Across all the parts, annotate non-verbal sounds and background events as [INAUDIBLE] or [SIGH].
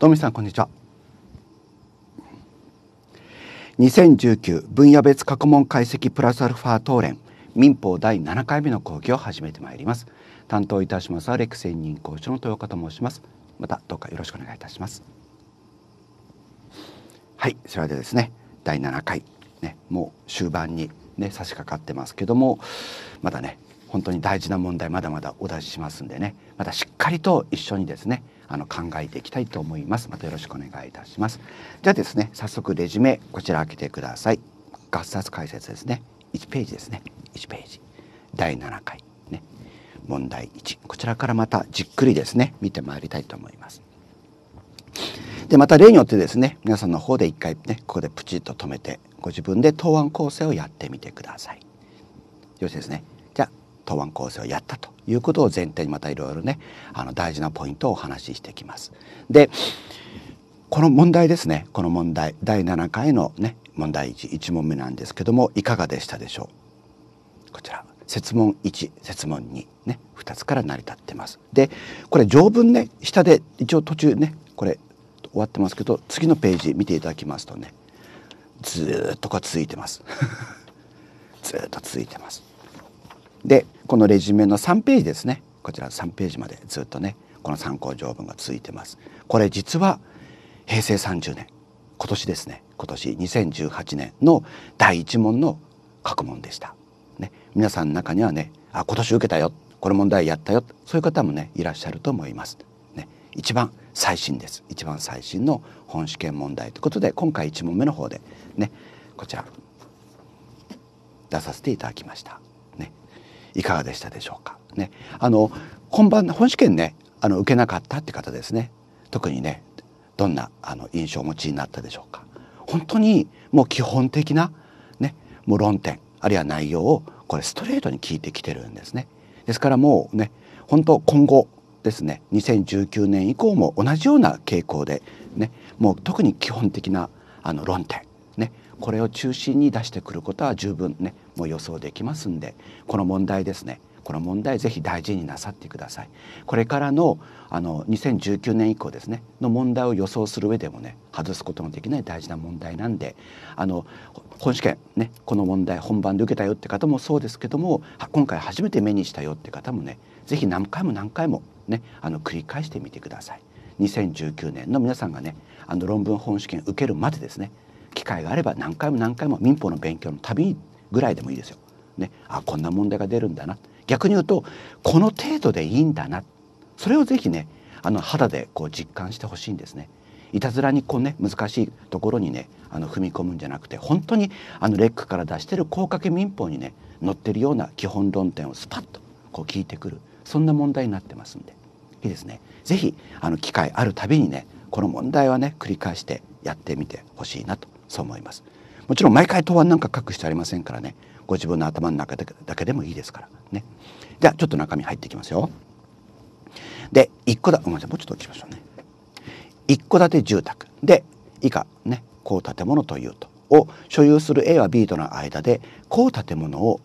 どうみさんこんにちは2019分野別過去問解析プラスアルファ討論民法第7回目の講義を始めてまいります担当いたしますはレク専任講師の豊岡と申しますまたどうかよろしくお願いいたしますはいそれでですね第7回ねもう終盤にね差し掛かってますけどもまだね本当に大事な問題まだまだお出ししますんでねまたしっかりと一緒にですねあの考えていきたいと思います。またよろしくお願いいたします。じゃあですね、早速レジュメこちら開けてください。合冊解説ですね。1ページですね。1ページ。第7回ね。問題1。こちらからまたじっくりですね、見てまいりたいと思います。でまた例によってですね皆さんの方で一回ねここでプチッと止めてご自分で答案構成をやってみてください。よろしいですね。答案構成をやったということを前提にまたいろいろねあの大事なポイントをお話ししていきます。でこの問題ですねこの問題第7回のね問題11問目なんですけどもいかがでしたでしょうこちら設問1設問2ね2つから成り立ってます。でこれ条文ね下で一応途中ねこれ終わってますけど次のページ見ていただきますとねずっとこれ続いてます [LAUGHS] ずっと続いてますでこのレジュメの3ページですねこちら3ページまでずっとねこの参考条文が続いてます。これ実は平成30年今年ですね今年2018年の第1問の各問でした。ね、皆さんの中にはねあ今年受けたよこれ問題やったよそういう方もねいらっしゃると思います。ね、一番最新です一番最新の本試験問題ということで今回1問目の方でねこちら出させていただきました。いかがでしたでしょうか。ね、あの本番本試験ねあの受けなかったって方ですね特にねどんなあの印象をお持ちになったでしょうか。本当にもう基本的な、ね、もう論点あるいは内容をこれストレートに聞いてきてるんですね。ですからもうね本当今後ですね2019年以降も同じような傾向で、ね、もう特に基本的なあの論点、ね、これを中心に出してくることは十分ねも予想できますんでこの問題ですねこの問題ぜひ大事になさってくださいこれからのあの2019年以降ですねの問題を予想する上でもね外すことのできない大事な問題なんであの本試験ねこの問題本番で受けたよって方もそうですけども今回初めて目にしたよって方もねぜひ何回も何回もねあの繰り返してみてください。2019年の皆さんがねあの論文本試験受けるまでですね機会があれば何回も何回も民法の勉強のたにぐらいでもいいですよ。ね、あこんな問題が出るんだな逆に言うとこの程度でいいんだなそれをぜひねあの肌でこう実感してほしいんですね。いたずらにこうね難しいところにねあの踏み込むんじゃなくて本当にあのレックから出してる高掛け民法にね載ってるような基本論点をスパッとこう聞いてくるそんな問題になってますんでいいですね是非あの機会あるたびにねこの問題はね繰り返してやってみてほしいなとそう思います。もちろん毎回答案なんか書く必要ありませんからねご自分の頭の中だけでもいいですからねじゃあちょっと中身入っていきますよで一戸だごもうちょっと置きましょうね一戸建て住宅で以下ねこう建物というとを所有する A は B との間でこう建物を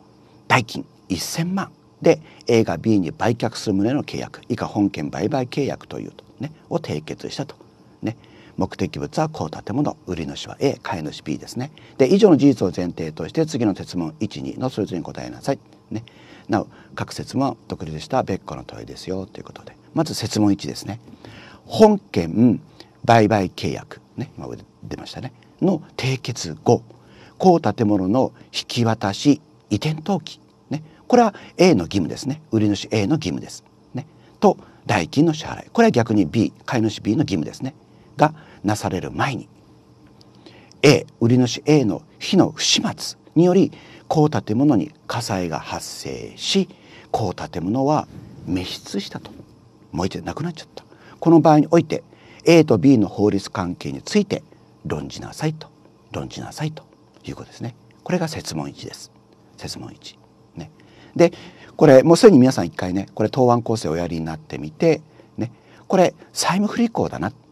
代金1000万で A が B に売却する旨の契約以下本件売買契約というとねを締結したとね目的物はこう建物売り主は A 買い主 B ですねで以上の事実を前提として次の説問12のそれぞれに答えなさい、ね、なお各説問は独立した別個の問いですよということでまず説問1ですね本件売買契約ね今出ましたねの締結後こう建物の引き渡し移転登記ねこれは A の義務ですね売り主 A の義務ですねと代金の支払いこれは逆に B 買い主 B の義務ですねがなされる前に A 売主 A の火の不始末により高建物に火災が発生し高建物は滅失したと燃えてなくなっちゃったこの場合において A と B の法律関係について論じなさいと論じなさいということですねこれが説問1です説問1ねでこれもうすでに皆さん一回ねこれ答案構成をおやりになってみてねこれ債務不履行だなって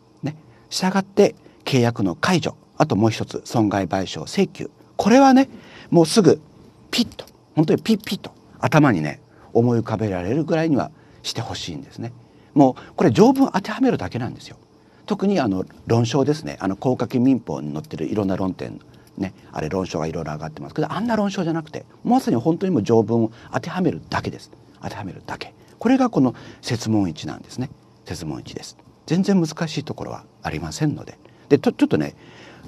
したがって契約の解除あともう一つ損害賠償請求これはねもうすぐピッと本当にピッピッと頭にね思い浮かべられるぐらいにはしてほしいんですね。もうこれ条文当てはめるだけなんですよ。特にあの論証ですねあの高架金民法に載ってるいろんな論点ねあれ論証がいろいろ上がってますけどあんな論証じゃなくてまさに本当にもう条文を当てはめるだけです当てはめるだけこれがこの説問一なんですね説問一です。全然難しいところはありませんのででちょちょっとね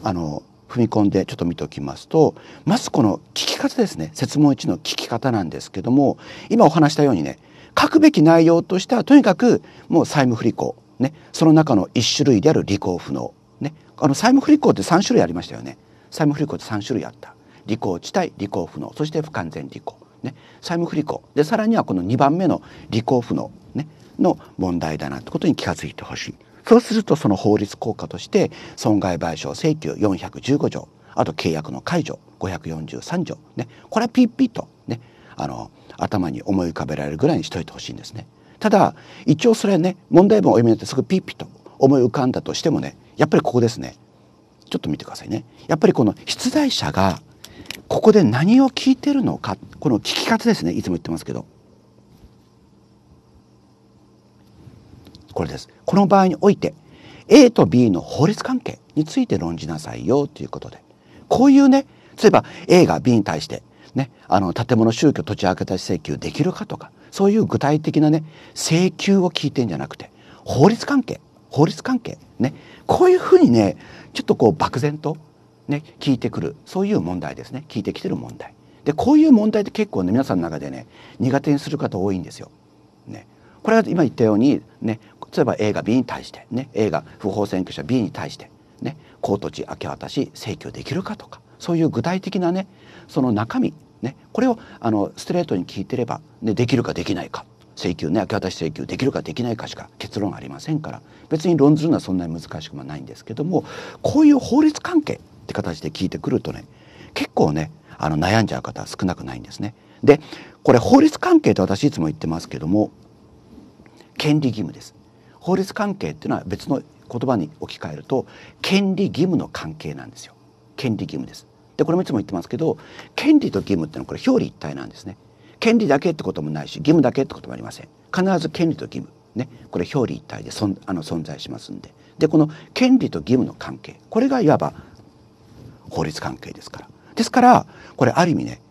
あの踏み込んでちょっと見ておきますとまずこの聞き方ですね設問1の聞き方なんですけども今お話したようにね書くべき内容としてはとにかくもう債務不履行、ね、その中の1種類である履行不能、ね、あの債務不履行って3種類ありましたよね債務不履行って3種類あった履行地帯履行不能そして不完全履行、ね、債務不履行でさらにはこの2番目の履行不能、ね、の問題だなってことに気が付いてほしい。そうするとその法律効果として損害賠償請求415条あと契約の解除543条ねこれはピッピッとねあの頭に思い浮かべられるぐらいにしといてほしいんですね。ただ一応それね問題文を読みなってすぐピッピッと思い浮かんだとしてもねやっぱりここですねちょっと見てくださいねやっぱりこの出題者がここで何を聞いてるのかこの聞き方ですねいつも言ってますけどこれです。この場合において A と B の法律関係について論じなさいよということでこういうね例えば A が B に対してね、あの建物宗教土地明け出し請求できるかとかそういう具体的なね請求を聞いてんじゃなくて法律関係法律関係ねこういうふうにねちょっとこう漠然とね聞いてくるそういう問題ですね聞いてきてる問題でこういう問題って結構ね皆さんの中でね苦手にする方多いんですよ。ね、これは今言ったようにね例えば A が B に対して、ね、A が不法占拠者 B に対して、ね、高土地明け渡し請求できるかとかそういう具体的なねその中身、ね、これをあのストレートに聞いてれば、ね、できるかできないか請求ね明け渡し請求できるかできないかしか結論ありませんから別に論ずるのはそんなに難しくもないんですけどもこういう法律関係って形で聞いてくるとね結構ねあの悩んじゃう方は少なくないんですね。でこれ法律関係と私いつも言ってますけども権利義務です法律関係っていうのは別の言葉に置き換えると権利義務の関係なんですよ権利義務ですでこれもいつも言ってますけど権利と義務ってのはこれ表裏一体なんですね権利だけってこともないし義務だけってこともありません必ず権利と義務ねこれ表裏一体でそんあの存在しますんででこの権利と義務の関係これがいわば法律関係ですからですからこれある意味ね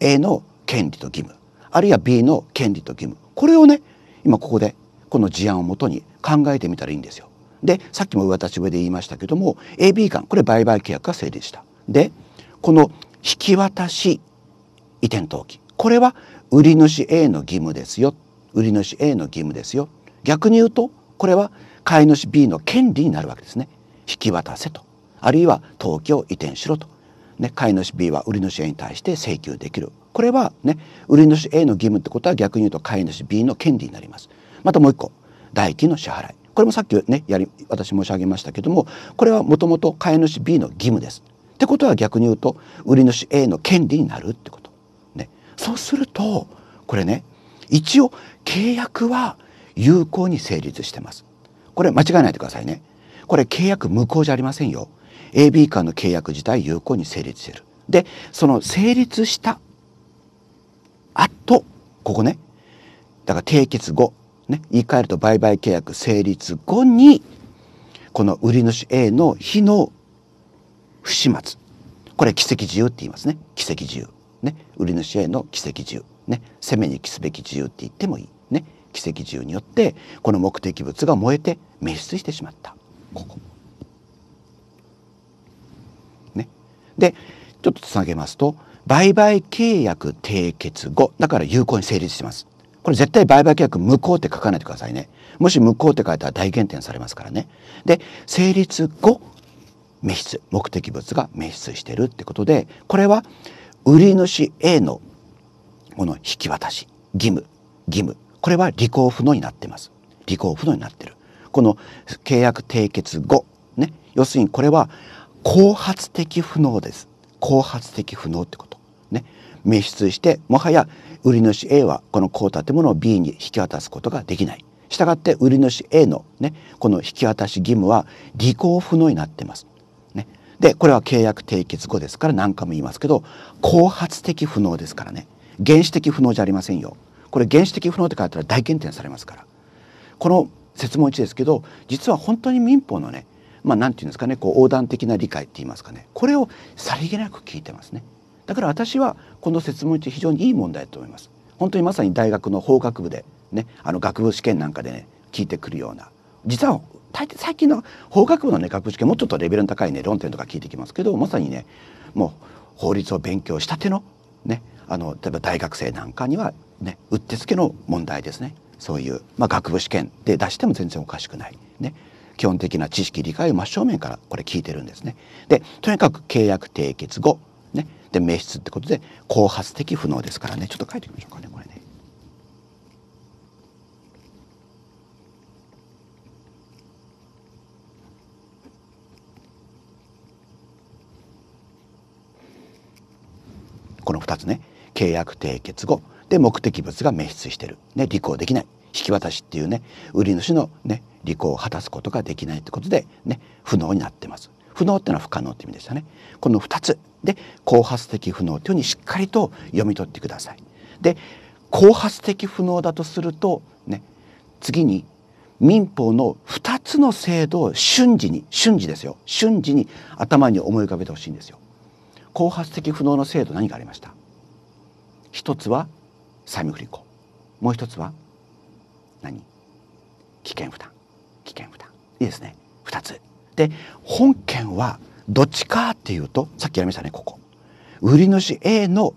A の権利と義務あるいは B の権利と義務これをね今ここでこの事案をもとに考えてみたらいいんですよ。でさっきも上立ち上で言いましたけども AB 間これ売買契約が成立した。でこの引き渡し移転登記これは売り主 A の義務ですよ売り主 A の義務ですよ逆に言うとこれは買い主 B の権利になるわけですね引き渡せとあるいは登記を移転しろと、ね、買い主 B は売り主 A に対して請求できるこれはね売り主 A の義務ってことは逆に言うと買い主 B の権利になりますまたもう一個代金の支払いこれもさっきねやり私申し上げましたけどもこれはもともと買い主 B の義務です。ってことは逆に言うと売り主 A の権利になるってこと。ね、そうするとこれね一応契約は有効に成立してます。これ間違えないでくださいね。これ契約無効じゃありませんよ。AB 間の契約自体有効に成立してる。でその成立したあとここねだから締結後ね、言い換えると売買契約成立後にこの売り主 A の非の不始末これ奇跡自由って言いますね奇跡自由、ね、売り主 A の奇跡自由、ね、攻めに期すべき自由って言ってもいい、ね、奇跡自由によってこの目的物が燃えて滅失してしまったここ。ね、でちょっとつなげますと売買契約締結後だから有効に成立してます。これ絶対売買契約無効って書かないでくださいね。もし無効って書いたら大減点されますからね。で、成立後、滅失、目的物が滅失してるってことで、これは売主 A のこの引き渡し、義務、義務。これは履行不能になってます。履行不能になってる。この契約締結後、ね。要するにこれは後発的不能です。後発的不能ってこと。密出してもはや売り主 A はこのこう建物を B に引き渡すことができない。したがって売り主 A のねこの引き渡し義務は履行不能になってます。ね、でこれは契約締結後ですから何回も言いますけど後発的不能ですからね原始的不能じゃありませんよ。これ原始的不能って書いたら大減点されますから。この説問1ですけど実は本当に民法のねまあ何て言うんですかねこう横断的な理解って言いますかねこれをさりげなく聞いてますね。だから私はこの設問て非常にいい問題だと思います。本当にまさに大学の法学部でね、あの学部試験なんかでね、聞いてくるような。実は最近の法学部のね、学部試験もうちょっとレベルの高いね、論点とか聞いてきますけど、まさにね、もう法律を勉強したてのね、あの例えば大学生なんかにはね、うってつけの問題ですね。そういう、まあ、学部試験で出しても全然おかしくない。ね、基本的な知識理解を真正面からこれ聞いてるんですね。でとにかく契約締結後で名質ってことで後発的不能ですからねちょっと書いておきましょうかねこれね。この2つね契約締結後で目的物が滅失してる、ね、履行できない引き渡しっていうね売り主の、ね、履行を果たすことができないってことで、ね、不能になってます。不能ってのは不可能って意味でしたね。この2つで後発的不能というふうにしっかりと読み取ってください。で後発的不能だとするとね次に民法の2つの制度を瞬時に瞬時ですよ瞬時に頭に思い浮かべてほしいんですよ。後発的不能の制度何がありました一つは債務不履行もう一つは何危険負担危険負担いいですね2つ。で本件はどっちかっていうとさっきやりましたねここ売り主 A の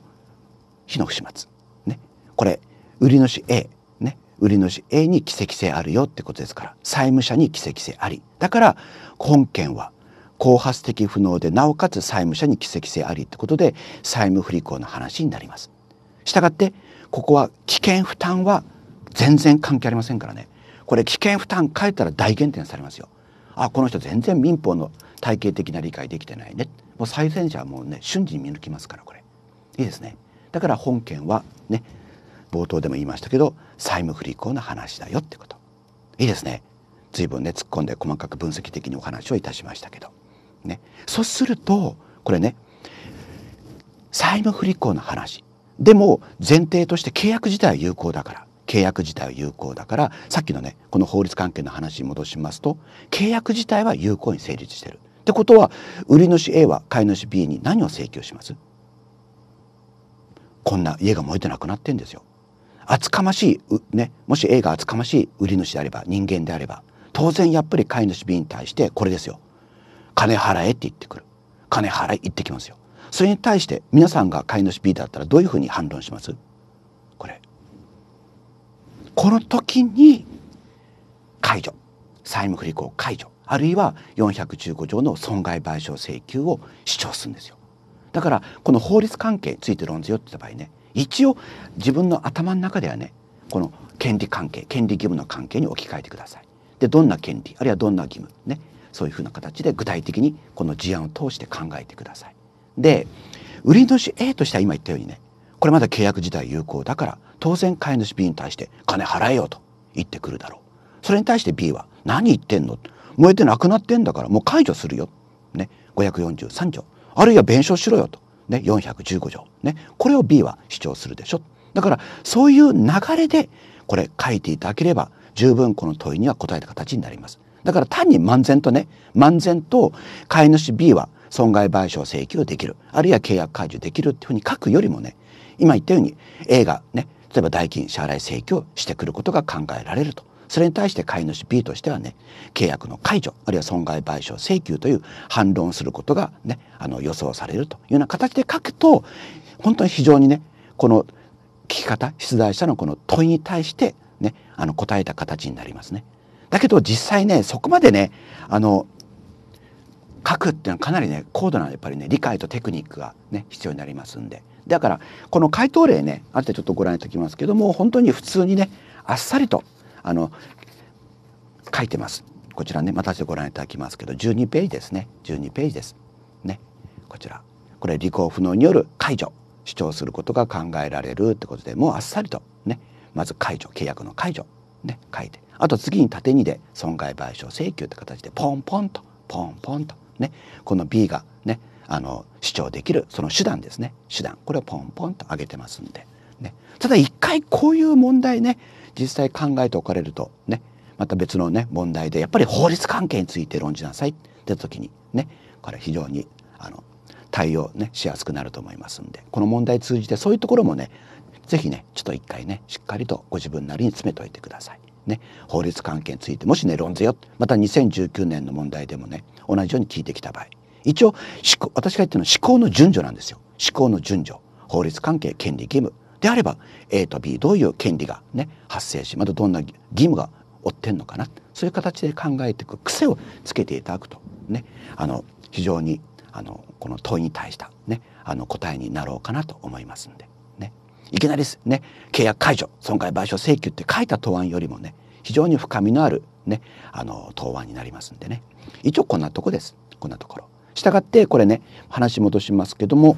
火の不始末、ね、これ売り主 A ね売り主 A に奇跡性あるよってことですから債務者に奇跡性ありだから本件は後発的不能でなおかつ債務者に奇跡性ありってことで債務不履行の話になります。したがってここは危険負担は全然関係ありませんからねこれ危険負担変えたら大減点されますよ。あこの人全然民法の体系的な理解できてないねもう最前者はもうね瞬時に見抜きますからこれいいですねだから本件はね冒頭でも言いましたけど債務不履行の話だよってこといいですね随分ね突っ込んで細かく分析的にお話をいたしましたけどねそうするとこれね債務不履行の話でも前提として契約自体は有効だから契約自体は有効だからさっきのねこの法律関係の話に戻しますと契約自体は有効に成立してるってことは売り主 A は買い主 B に何を請求しますこんな家が燃えてなくなってんですよ。厚かましい、ね、もし A が厚かましい売り主であれば人間であれば当然やっぱり買い主 B に対してこれですよ。金払えって言ってくる。金払え言ってきますよ。それに対して皆さんが買い主 B だったらどういうふうに反論しますこれ。この時に解除債務不履行解除あるいは415条の損害賠償請求を主張するんですよ。だからこの法律関係について論ずよって言った場合ね一応自分の頭の中ではねこの権利関係権利義務の関係に置き換えてください。でどんな権利あるいはどんな義務ねそういうふうな形で具体的にこの事案を通して考えてください。で売主 A としては今言ったようにねこれまだ契約自体有効だから当然買い主 B に対して金払えよと言ってくるだろう。それに対して B は何言ってんの燃えてなくなってんだからもう解除するよ。ね、543条。あるいは弁償しろよと。ね、415条。ね、これを B は主張するでしょ。だからそういう流れでこれ書いていただければ十分この問いには答えた形になります。だから単に漫然とね、漫然と買い主 B は損害賠償請求できる。あるいは契約解除できるっていうふうに書くよりもね、今言ったように A がね、例えば代金支払い請求をしてくることが考えられるとそれに対して買い主 B としてはね契約の解除あるいは損害賠償請求という反論することがねあの予想されるというような形で書くと本当に非常にねこの聞き方出題者のこの問いに対してねあの答えた形になりますね。だけど実際ねそこまでねあの書くっていうのはかなりね高度なやっぱりね理解とテクニックがね必要になりますんでだからこの回答例ねあってちょっとご覧いただきますけども本当に普通にねあっさりとあの書いてます。こちらねまたしてご覧いただきますけど12ページですね12ページです。ねこちらこれ履行不能による解除主張することが考えられるってことでもうあっさりとねまず解除契約の解除ね書いてあと次に縦にで損害賠償請求って形でポンポンとポンポンとねこの B がねあの主張できるその手段ですね手段これをポンポンと上げてますんでね、ただ一回こういう問題ね実際考えておかれるとねまた別のね問題でやっぱり法律関係について論じなさいって時にねこれ非常にあの対応ねしやすくなると思いますんでこの問題通じてそういうところもね是非ねちょっと一回ねしっかりとご自分なりに詰めといてください。ね、法律関係についてもしね論ぜよまた2019年の問題でもね同じように聞いてきた場合一応私が言ってるのは思考の順序なんですよ思考の順序法律関係権利義務であれば A と B どういう権利が、ね、発生しまたどんな義務が負ってんのかなそういう形で考えていく癖をつけていただくと、ね、あの非常にあのこの問いに対した、ね、あの答えになろうかなと思いますんで、ね、いきなりですね契約解除損害賠償請求って書いた答案よりもね非常に深みのある、ね、あの答案になりますんでね一応こんなとこですこんなところ。したがってこれね話戻しますけども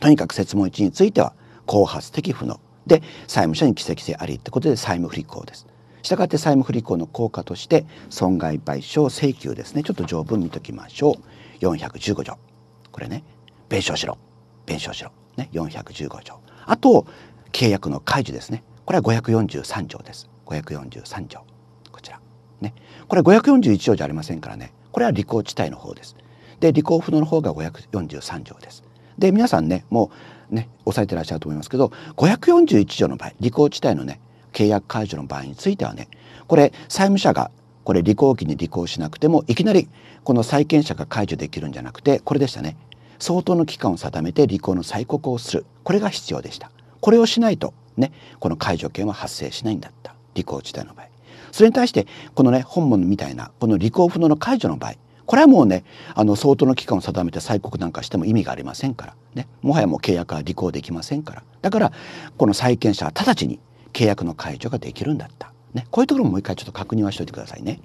とにかく設問1については「後発的不能で債務者に奇跡性ありってことで債務不履行です。したがって債務不履行の効果として損害賠償請求ですねちょっと条文見ときましょう415条これね弁償しろ弁償しろ、ね、415条あと契約の解除ですねこれは543条です543条こちらねこれは541条じゃありませんからねこれは履行地帯の方ですで履行不能の方が543条ですで皆さんねもうね抑えてらっしゃると思いますけど541条の場合履行地帯のね契約解除の場合についてはねこれ債務者がこれ履行期に履行しなくてもいきなりこの債権者が解除できるんじゃなくてこれでしたね相当の期間を定めて履行の催告をするこれが必要でしたこれをしないとねこの解除権は発生しないんだった履行地帯の場合それに対してこのね本文みたいなこの履行不能の解除の場合これはもうねあの相当の期間を定めて催告なんかしても意味がありませんから、ね、もはやもう契約は履行できませんからだからこの債権者は直ちに契約の解除ができるんだった、ね、こういうところももう一回ちょっと確認はしておいてくださいね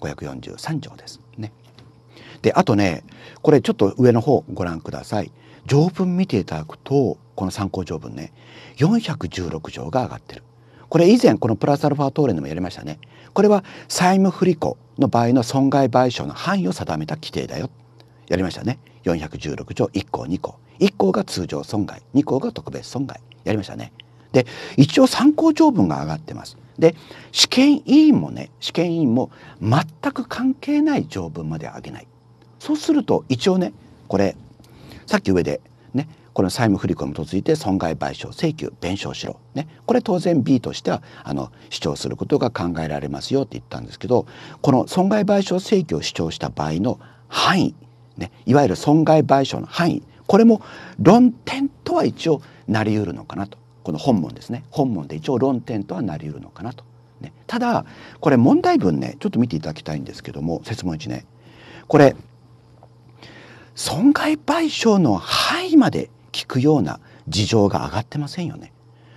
543条ですね。であとねこれちょっと上の方ご覧ください。条文見ていただくとこの参考条文ね416条が上がってるこれ以前このプラスアルファトーレンでもやりましたねこれは債務不履行の場合の損害賠償の範囲を定めた規定だよやりましたね416条1項2項1項が通常損害2項が特別損害やりましたねで一応参考条文が上がってますで試験委員もね試験委員も全く関係ない条文まで上げないそうすると一応ねこれさっき上でねこの債務不履行に基づいて損害賠償請求弁償しろ、ね、これ当然 B としてはあの主張することが考えられますよって言ったんですけどこの損害賠償請求を主張した場合の範囲、ね、いわゆる損害賠償の範囲これも論点とは一応なりうるのかなとこの本文ですね本文で一応論点とはなりうるのかなと。ね、ただこれ問題文ねちょっと見ていただきたいんですけども説問1ねこれ損害賠償の範囲まで聞くような事情が上がってませんよね。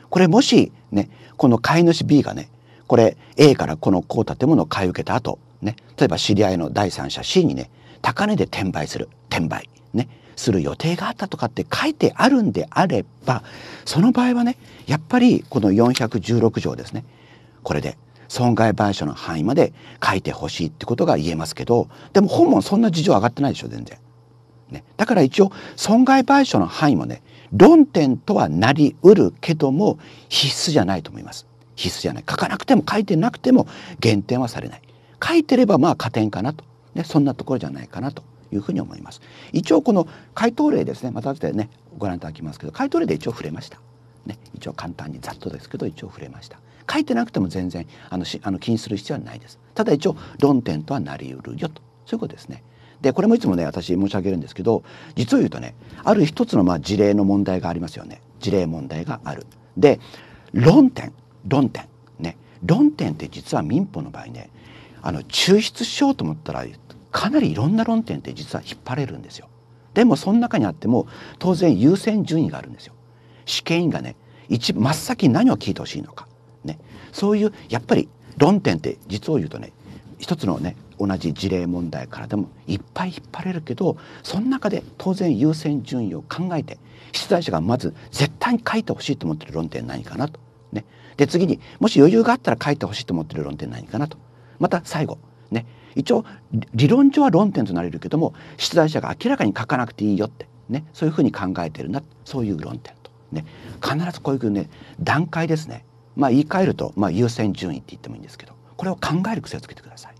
これもしねこの買い主 B がねこれ A からこの高建物を買い受けた後ね例えば知り合いの第三者 C にね高値で転売する転売ねする予定があったとかって書いてあるんであればその場合はねやっぱりこの416条ですねこれで損害賠償の範囲まで書いてほしいってことが言えますけどでも本もそんな事情上がってないでしょ全然。ね、だから一応損害賠償の範囲もね論点とはなりうるけども必須じゃないと思います必須じゃない書かなくても書いてなくても減点はされない書いてればまあ加点かなと、ね、そんなところじゃないかなというふうに思います一応この回答例ですねまた後でねご覧いただきますけど回答例で一応触れましたね一応簡単にざっとですけど一応触れました書いてなくても全然あのしあの気にする必要はないですただ一応論点とはなりうるよとそういうことですねでこれもいつもね私申し上げるんですけど実を言うとねある一つのまあ事例の問題がありますよね事例問題がある。で論点論点ね論点って実は民法の場合ねあの抽出しようと思ったらかなりいろんな論点って実は引っ張れるんですよ。でもその中にあっても当然優先順位があるんですよ。試験員がね一真っ先に何を聞いてほしいのか、ね、そういうやっぱり論点って実を言うとね一つのね同じ事例問題からでもいっぱい引っ張れるけどその中で当然優先順位を考えて出題者がまず絶対に書いてほしいと思ってる論点何かなと。ね、で次にもし余裕があったら書いてほしいと思ってる論点何かなと。また最後ね一応理論上は論点となれるけども出題者が明らかに書かなくていいよって、ね、そういうふうに考えてるなそういう論点と、ね、必ずこういうね段階ですね、まあ、言い換えると、まあ、優先順位って言ってもいいんですけどこれを考える癖をつけてください。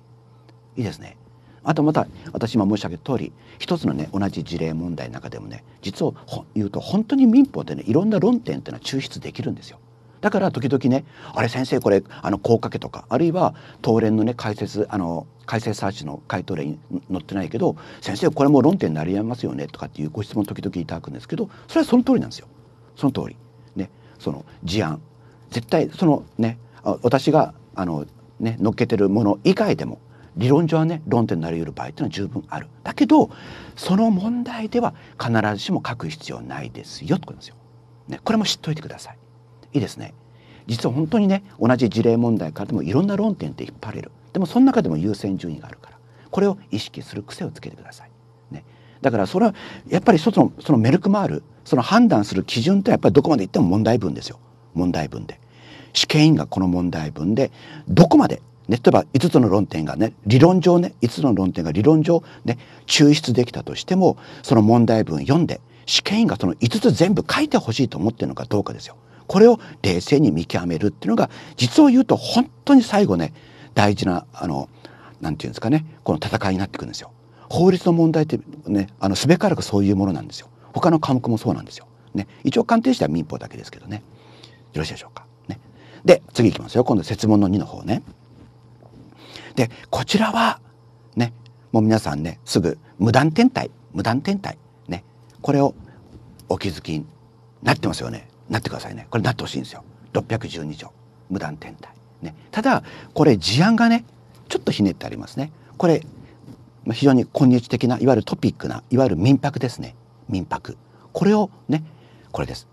いいですね。あとまた私今申し上げた通り一つのね同じ事例問題の中でもね実を言うと本当に民法でねいろんな論点っていうのは抽出できるんですよ。だから時々ねあれ先生これあのこうかけとかあるいは東連のね解説あの解説サーチの回答例に載ってないけど先生これも論点になりえますよねとかっていうご質問時々いただくんですけどそれはその通りなんですよ。その通り。ねその事案絶対そのね私があのね乗っけてるもの以外でも理論上はね論点になり得る場合っていうのは十分あるだけどその問題では必ずしも書く必要ないですよってことですよ、ね、これも知っておいてくださいいいですね実は本当にね同じ事例問題からでもいろんな論点って引っ張れるでもその中でも優先順位があるからこれを意識する癖をつけてください、ね、だからそれはやっぱり一つのそのメルクマールその判断する基準ってやっぱりどこまでいっても問題文ですよ問題文で試験員がこの問題文でどこまで例えば5つの論点がね理論上ね5つの論点が理論上ね抽出できたとしてもその問題文読んで試験員がその5つ全部書いてほしいと思ってるのかどうかですよ。これを冷静に見極めるっていうのが実を言うと本当に最後ね大事なあのなんていうんですかねこの戦いになってくるんですよ。法律の問題ってねあのすべからくそういうものなんですよ。他の科目もそうなんですよ。ね一応鑑定士は民法だけですけどねよろしいでしょうか。ね、で次いきますよ今度設問の2の方ね。でこちらはねもう皆さんねすぐ無断天体無断天体ねこれをお気づきになってますよねなってくださいねこれなってほしいんですよ612条無断天体ねただこれ事案がねちょっとひねってありますねこれ非常に今日的ないわゆるトピックないわゆる民泊ですね民泊これをねこれです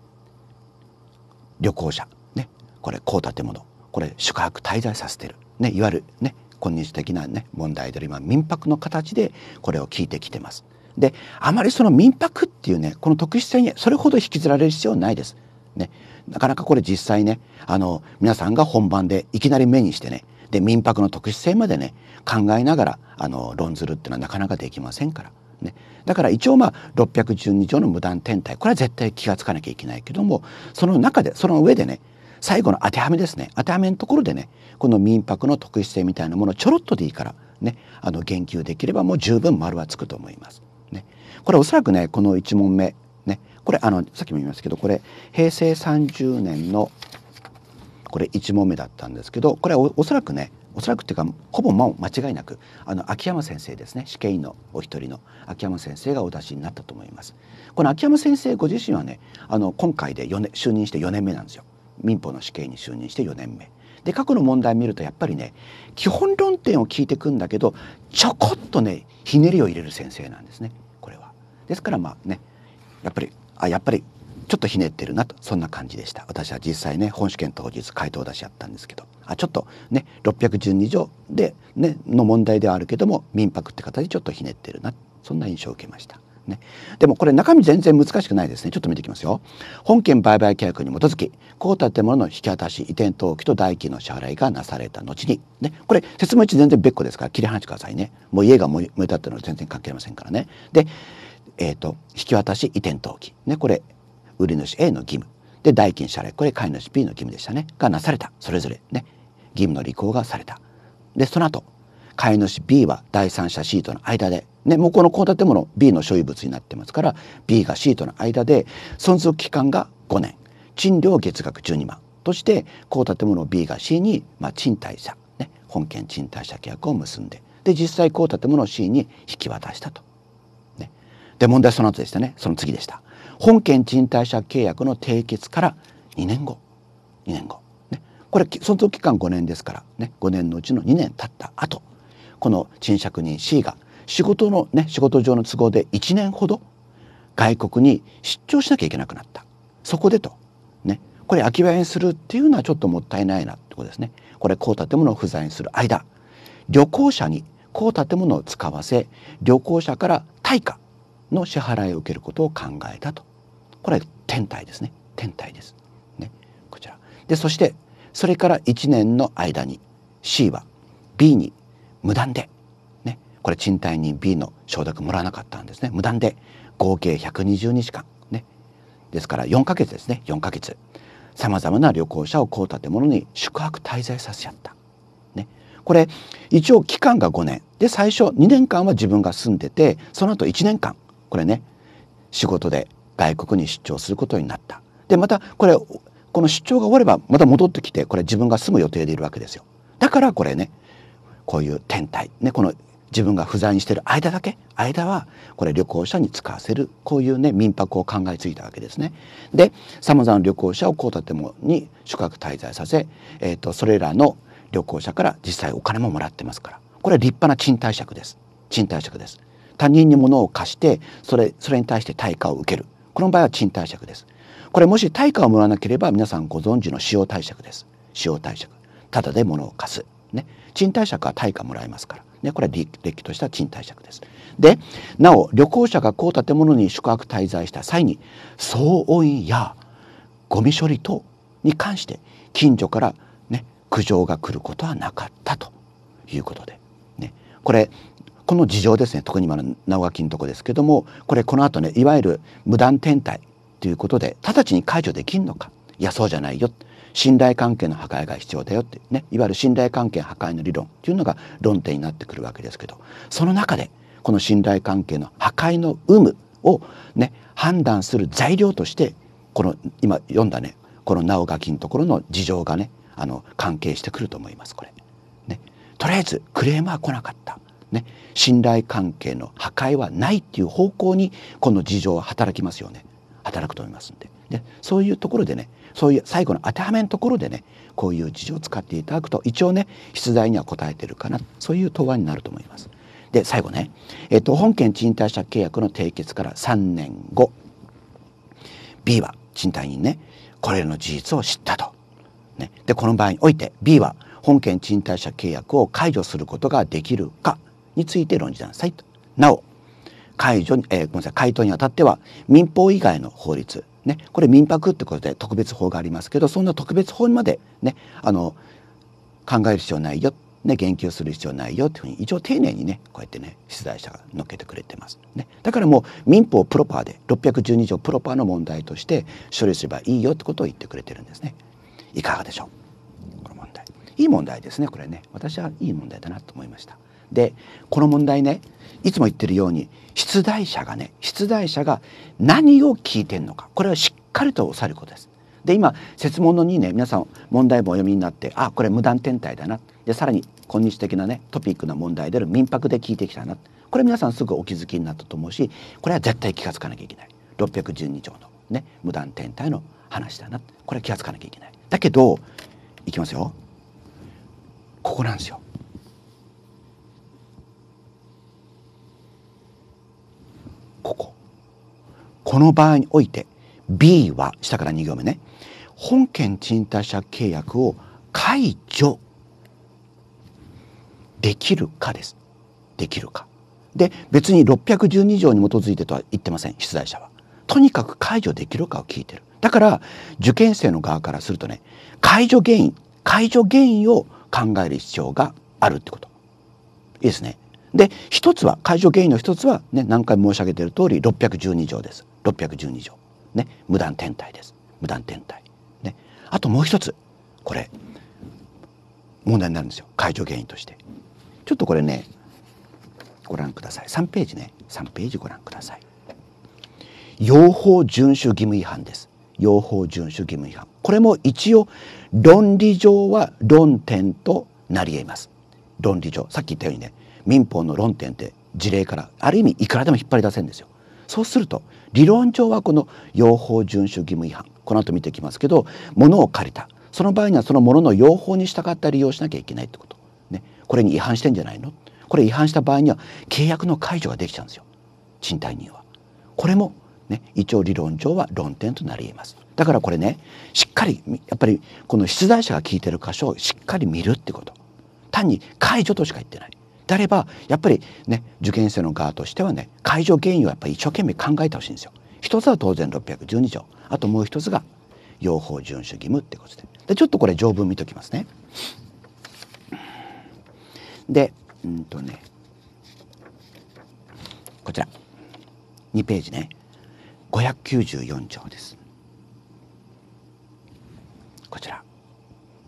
旅行者ねこれ高建物これ宿泊滞在させてるねいわゆるね今日的な、ね、問題で今民泊の形でこれを聞いてきてます。であまりその民泊っていうねこの特殊性にそれほど引きずられる必要はないです。ね、なかなかこれ実際ねあの皆さんが本番でいきなり目にしてねで民泊の特殊性までね考えながらあの論ずるっていうのはなかなかできませんから。ね、だから一応まあ612条の無断転退これは絶対気が付かなきゃいけないけどもその中でその上でね最後の当てはめですね当てはめのところでねこの民泊の特質性みたいなものちょろっとでいいからねあの言及できればもう十分丸はつくと思います。ね、これおそらくねこの1問目ねこれあのさっきも言いますけどこれ平成30年のこれ1問目だったんですけどこれおおそらくねおそらくっていうかほぼもう間違いなくあの秋山先生ですね試験員のお一人の秋山先生がお出しになったと思います。この秋山先生ご自身はねあの今回で4年就任して4年目なんですよ。民法の死刑に就任して4年目で過去の問題見るとやっぱりね基本論点を聞いてくんだけどちょこっとねひねりを入れる先生なんですねこれは。ですからまあねやっぱりあやっぱりちょっとひねってるなとそんな感じでした私は実際ね本試験当日回答出しやったんですけどあちょっとね612条で、ね、の問題ではあるけども民泊って形でちょっとひねってるなそんな印象を受けました。ね、でもこれ中身全然難しくないですねちょっと見ていきますよ本件売買契約に基づきこう建物の引き渡し移転登記と代金の支払いがなされた後に、ね、これ説明値全然別個ですから切り離してくださいねもう家が燃えたっていうのは全然関係ありませんからねで、えーと、と引き渡し移転登記、ね、これ売り主 A の義務で代金支払いこれ買い主 B の義務でしたねがなされたそれぞれね義務の履行がされたでその後買い主 B は第三者 C との間で、ね、向こうのこの建物 B の所有物になってますから B が C との間で存続期間が5年賃料月額12万として高建物 B が C に、まあ、賃貸者、ね、本件賃貸者契約を結んでで実際高建物 C に引き渡したと。ね、で問題はその後でしたねその次でした。本件賃貸者契約の締結から2年後2年後、ね、これ存続期間5年ですから、ね、5年のうちの2年経った後この賃借人 C が仕事のね仕事上の都合で1年ほど外国に出張しなきゃいけなくなったそこでとねこれ空き家にするっていうのはちょっともったいないなってことですねこれこう建物を不在にする間旅行者にこう建物を使わせ旅行者から対価の支払いを受けることを考えたとこれ天体ですね天体ですねこちらでそしてそれから1年の間に C は B に無断で、ね、これ賃貸人 B の承諾もらわなかったんですね無断で合計120日間、ね、ですから4ヶ月ですね4ヶ月さまざまな旅行者をこう建物に宿泊滞在させちゃった。ね、これ一応期間が5年で最初2年間は自分が住んでてその後1年間これね仕事で外国に出張することになったでまたこれこの出張が終わればまた戻ってきてこれ自分が住む予定でいるわけですよだからこれねこういう天体、ね、この自分が不在にしてる間だけ間はこれ旅行者に使わせるこういうね民泊を考えついたわけですね。でさまざまな旅行者をこう建物に宿泊滞在させ、えーと、とそれらの旅行者から実際お金ももらってますからこれは立派な賃貸借です賃貸借です。他人に物を貸してそれそれに対して対価を受けるこの場合は賃貸借です。これもし対価をもらわなければ皆さんご存知の使用貸借です。使用貸借ただで物を貸すね、賃貸借は対価もらえますから、ね、これは利とした賃貸借です。でなお旅行者がこう建物に宿泊滞在した際に騒音やゴミ処理等に関して近所から、ね、苦情が来ることはなかったということで、ね、これこの事情ですね特に今の直垣のとこですけどもこれこの後ねいわゆる無断転退ということで直ちに解除できんのかいやそうじゃないよ信頼関係の破壊が必要だよっていうねいわゆる信頼関係破壊の理論というのが論点になってくるわけですけどその中でこの信頼関係の破壊の有無をね判断する材料としてこの今読んだねこの直書きのところの事情がねあの関係してくると思いますこれ。ね、とりあえずクレームは来なかった。ね、信頼関係の破壊はないっていう方向にこの事情は働きますよね。働くと思いますんででそういうところでねそういう最後の当てはめのところでねこういう事情を使っていただくと一応ね出題には答えてるかなそういう答案になると思います。で最後ね、えっと、本件賃貸借契約の締結から3年後 B は賃貸人ねこれらの事実を知ったと。ね、でこの場合において B は本件賃貸借契約を解除することができるかについて論じなさいと。なお解除に、えー、ごめんなさい回答にあたっては民法以外の法律ねこれ民泊ってことで特別法がありますけどそんな特別法にまでねあの考える必要ないよね、言及する必要ないよっていうふうに一応丁寧にねこうやってね出題者が載っけてくれてます、ね、だからもう民法プロパーで612条プロパーの問題として処理すればいいよってことを言ってくれてるんですねいかがでしょうこの問題いい問題ですねこれね私はいい問題だなと思いましたでこの問題ねいつも言ってるように出題者がね出題者が何を聞いてるのかこれはしっかりと押さえることです。で今設問の2ね皆さん問題文をお読みになってあこれ無断天体だなでさらに今日的なねトピックの問題である民泊で聞いてきたなこれ皆さんすぐお気づきになったと思うしこれは絶対気が付かなきゃいけない612条のね無断天体の話だなこれは気が付かなきゃいけない。だけどいきますよここなんですよ。こここの場合において B は下から2行目ね本件賃貸借契約を解除できるかですできるかで別に612条に基づいてとは言ってません出題者はとにかく解除できるかを聞いてるだから受験生の側からするとね解除原因解除原因を考える必要があるってこといいですねで一つは解除原因の一つは、ね、何回も申し上げている通り612条です612条、ね、無断転退です無断転退、ね、あともう一つこれ問題になるんですよ解除原因としてちょっとこれねご覧ください3ページね3ページご覧ください用法遵守義務違反です用法遵守義務違反これも一応論理上は論点となり得ます論理上さっき言ったようにね民法の論点って事例からある意味いくらでも引っ張り出せるんですよ。そうすると理論上はこの用法遵守義務違反この後見ていきますけど物を借りたその場合にはその物の用法に従った利用しなきゃいけないってこと、ね、これに違反してんじゃないのこれ違反した場合には契約の解除ができちゃうんですよ賃貸人は。これも、ね、一応理論上は論点となり得ます。だからこれねしっかりやっぱりこの出題者が聞いてる箇所をしっかり見るってこと単に解除としか言ってないであればやっぱりね受験生の側としてはね解除原因をやっぱり一生懸命考えてほしいんですよ。一つは当然612条あともう一つが用法遵守義務ってことででちょっとこれ条文見ときますね。でうんとねこちら2ページね594条です。こちら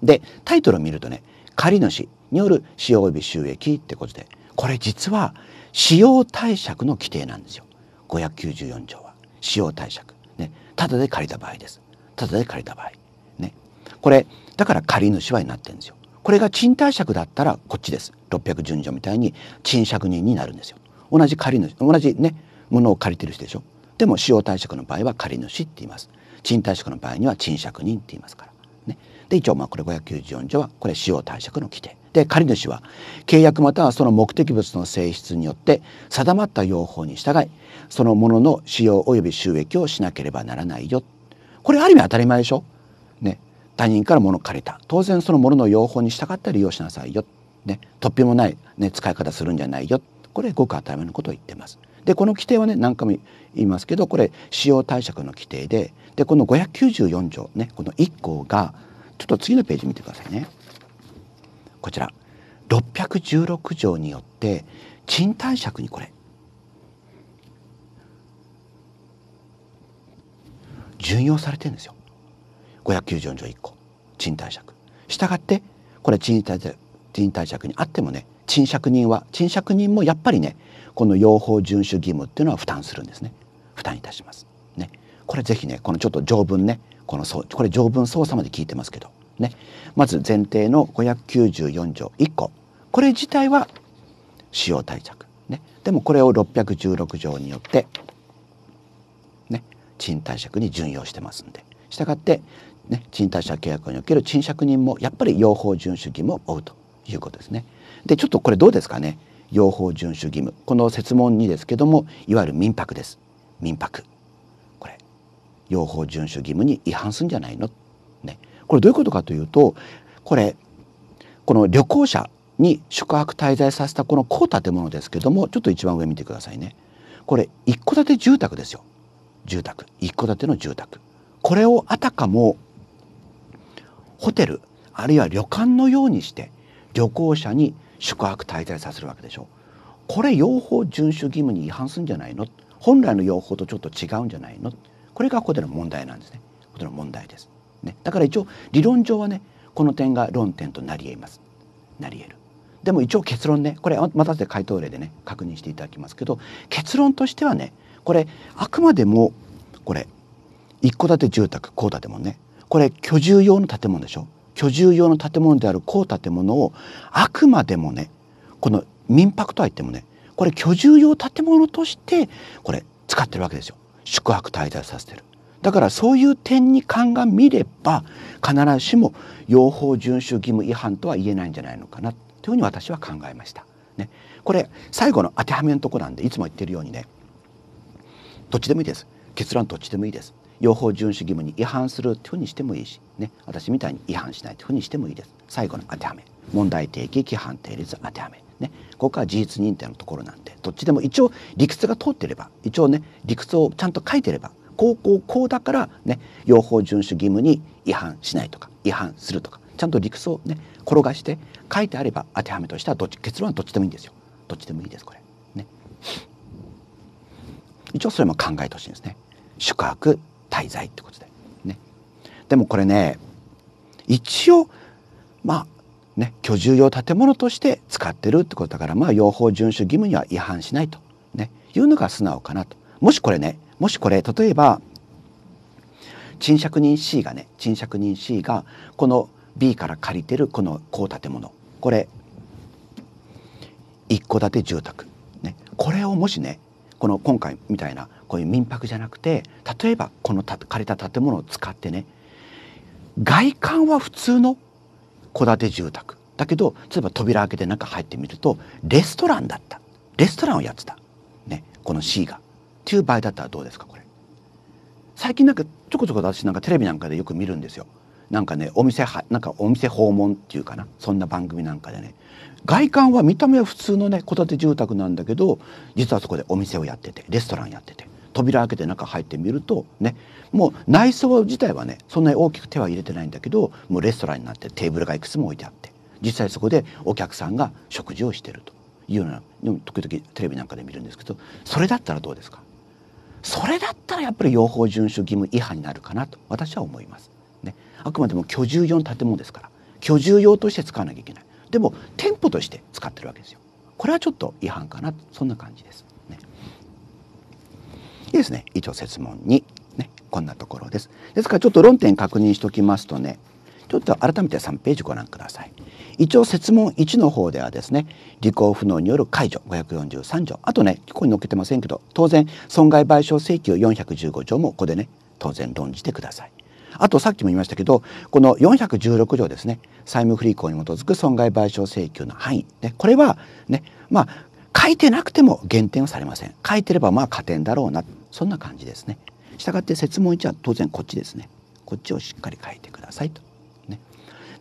でタイトルを見るとね「借主による使用及び収益ってことでこれ実は使用貸借の規定なんですよ594条は使用貸借ねただで借りた場合ですただで借りた場合ねこれだから借り主はになってるんですよこれが賃貸借だったらこっちです610条みたいに賃借人になるんですよ同じ借主同じねものを借りてる人でしょでも使用貸借の場合は借り主って言います賃貸借の場合には賃借人って言いますからねで一応まあこれ594条はこれ使用貸借の規定って借主は契約またはその目的物の性質によって定まった用法に従いそのものの使用及び収益をしなければならないよこれある意味当たり前でしょ、ね、他人から物を借りた当然そのものの用法に従って利用しなさいよ、ね、突飛もない、ね、使い方するんじゃないよこれごく当たり前のことを言ってます。でこの規定はね何回も言いますけどこれ使用貸借の規定ででこの594条ねこの1項がちょっと次のページ見てくださいね。こちら616条によって賃貸借にこれ準用されてるんですよ594条1個賃貸借したがってこれ賃貸賃貸借にあってもね賃借人は賃借人もやっぱりねこの用法遵守義務っていうのは負担するんですね負担いたしますねこれぜひねこのちょっと条文ねこのこれ条文操作まで聞いてますけどね、まず前提の594条1個これ自体は使用対策、ね、でもこれを616条によって、ね、賃貸借に準用してますんでしたがって、ね、賃貸借契約における賃借人もやっぱり用法遵守義務を負うということですね。でちょっとこれどうですかね用法遵守義務この設問にですけどもいわゆる民泊です民泊これ用法遵守義務に違反するんじゃないのこれどういうことかというとこれこの旅行者に宿泊滞在させたこの高建物ですけどもちょっと一番上見てくださいねこれ一戸建て住宅ですよ住宅一戸建ての住宅これをあたかもホテルあるいは旅館のようにして旅行者に宿泊滞在させるわけでしょうこれ用法遵守義務に違反するんじゃないの本来の用法とちょっと違うんじゃないのこれがここでの問題なんですねここでの問題ですね、だから一応理論上はねこの点が論点となり得ますなり得るでも一応結論ねこれまたで回答例でね確認していただきますけど結論としてはねこれあくまでもこれ一戸建て住宅高建物ねこれ居住用の建物でしょ居住用の建物である高建物をあくまでもねこの民泊とは言ってもねこれ居住用建物としてこれ使ってるわけですよ宿泊滞在させてるだからそういう点に鑑みれば必ずしも用法遵守義務違反とは言えないんじゃないのかなというふうに私は考えました。ね、これ最後の当てはめのとこなんでいつも言ってるようにねどっちでもいいです結論どっちでもいいです用法遵守義務に違反するというふうにしてもいいし、ね、私みたいに違反しないというふうにしてもいいです最後の当てはめ問題提起規範定律当てはめね、ここは事実認定のところなんでどっちでも一応理屈が通ってれば一応ね理屈をちゃんと書いてればこうこうこうだからね用法遵守義務に違反しないとか違反するとかちゃんと理屈をね転がして書いてあれば当てはめとしてはどっち結論はどっちでもいいんですよどっちでもいいですこれね一応それも考えてほしいんですね宿泊滞在ってことでねでもこれね一応まあね、居住用建物として使ってるってことだからまあ用法遵守義務には違反しないと、ね、いうのが素直かなともしこれねもしこれ例えば賃借人 C がね賃借人 C がこの B から借りてるこの高建物これ一戸建て住宅、ね、これをもしねこの今回みたいなこういう民泊じゃなくて例えばこの借りた建物を使ってね外観は普通の戸建て住宅だけど例えば扉開けて中入ってみるとレストランだったレストランをやってた、ね、この C が。9倍だったらどうですかこれ最近なんかちょこちょこ私なんかテレビなんかでよく見るんですよなんかねお店はなんかお店訪問っていうかなそんな番組なんかでね外観は見た目は普通のね戸建て住宅なんだけど実はそこでお店をやっててレストランやってて扉開けて中入ってみるとねもう内装自体はねそんなに大きく手は入れてないんだけどもうレストランになってテーブルがいくつも置いてあって実際そこでお客さんが食事をしてるというような時々テレビなんかで見るんですけどそれだったらどうですかそれだったらやっぱり用法遵守義務違反になるかなと私は思います。ね、あくまでも居住用の建物ですから居住用として使わなきゃいけないでも店舗として使ってるわけですよ。これはちょっと違反かなそんな感じです。ね、いいですね一応説問に、ね、こんなところです。ですからちょっと論点確認しておきますとねちょっと改めて3ページご覧ください。一応設問1の方ではですね履行不能による解除543条あとねここに載っけてませんけど当然損害賠償請求415条もここでね当然論じてください。あとさっきも言いましたけどこの416条ですね債務不履行に基づく損害賠償請求の範囲、ね、これはねまあ書いてなくても減点はされません書いてればまあ加点だろうなそんな感じですね。したがって設問1は当然こっちですねこっちをしっかり書いてくださいと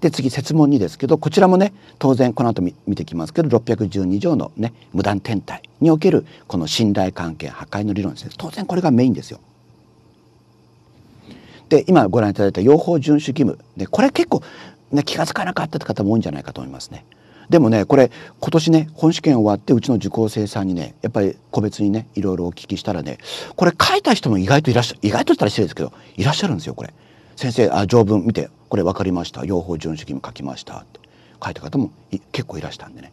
で次設問2ですけどこちらもね当然この後見てきますけど612条のね無断天体におけるこの信頼関係破壊の理論ですね当然これがメインですよ。で今ご覧いただいた用法遵守義務でこれ結構、ね、気が付かなかったって方も多いんじゃないかと思いますね。でもねこれ今年ね本試験終わってうちの受講生さんにねやっぱり個別にねいろいろお聞きしたらねこれ書いた人も意外といらっしゃる意外としたら失礼ですけどいらっしゃるんですよこれ。先生あ条文見てこれ分かりました用法順主義も書きましたって書いた方も結構いらしたんでね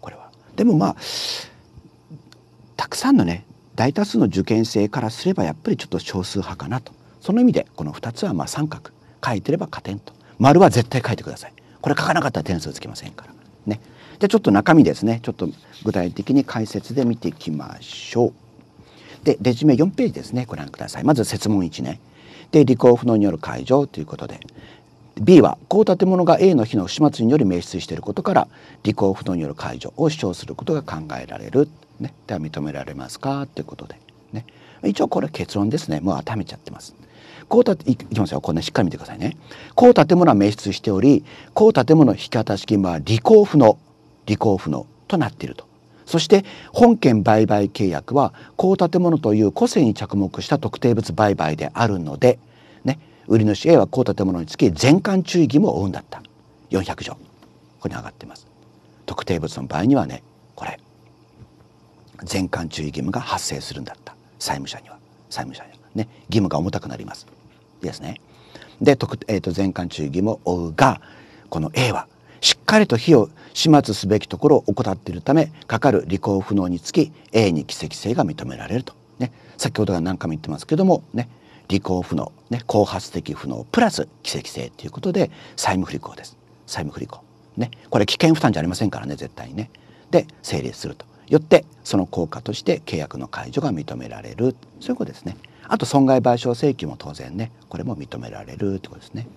これは。でもまあたくさんのね大多数の受験生からすればやっぱりちょっと少数派かなとその意味でこの2つはまあ三角書いてれば加点と丸は絶対書いてくださいこれ書かなかったら点数つきませんからねじゃちょっと中身ですねちょっと具体的に解説で見ていきましょうでレジュメ4ページですねご覧くださいまず設問1ねで履行不能による解除ということで B はこう建物が A の日の始末により命出していることから履行不能による解除を主張することが考えられる、ね、では認められますかということで、ね、一応これ結論ですねもう温めちゃってます。こうたいきますよこんなしっかり見てくださいね。こう建物は命出しておりこう建物引き渡し金は履行不能履行不能となっていると。そして本件売買契約はこう建物という個性に着目した特定物売買であるので、ね、売り主 A はこう建物につき全館注意義務を負うんだった400条ここに上がってます。特定物の場合にはねこれ全館注意義務が発生するんだった債務者には債務者にはね義務が重たくなります。ですね。で、えーと全館注意義務を負うがこの A はしっかりと火を始末すべきところを怠っているためかかる履行不能につき A に奇跡性が認められると、ね、先ほどが何回も言ってますけどもね履行不能、ね、後発的不能プラス奇跡性ということで債務不履行です債務不履行、ね、これ危険負担じゃありませんからね絶対にねで成立するとよってその効果として契約の解除が認められるそういうことですねあと損害賠償請求も当然ねこれも認められるということですね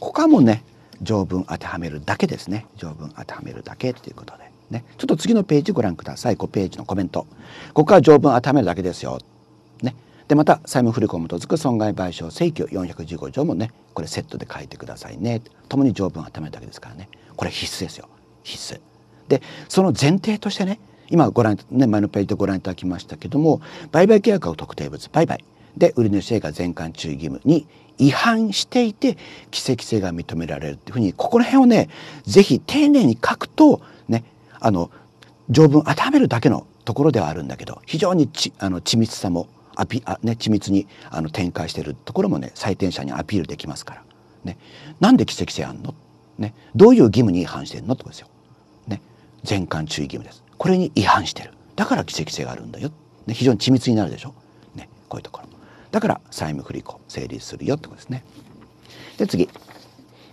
他もね条文当てはめるだけですね条文当てはめるだけということでねちょっと次のページご覧ください5ページのコメントここは条文当てはめるだけですよねでまた債務不履行に基づく損害賠償請求415条もねこれセットで書いてくださいねともに条文当てはめるだけですからねこれ必須ですよ必須でその前提としてね今ご覧、ね、前のページでご覧いただきましたけども売買契約を特定物売買で売り主が全館注意義務に違反していて奇跡性が認められるっていうふうにここら辺をね是非丁寧に書くとねあの条文当てはめるだけのところではあるんだけど非常にちあの緻密さもアピあ、ね、緻密にあの展開してるところもね採点者にアピールできますから、ね、なんで奇跡性あんの、ね、どういう義務に違反してんのってことですよ。ね、全館注意義務です。これに違反してるだから奇跡性があるんだよ、ね、非常に緻密になるでしょ、ね、こういうところ。だから債務不履行成立するよってことですね。で次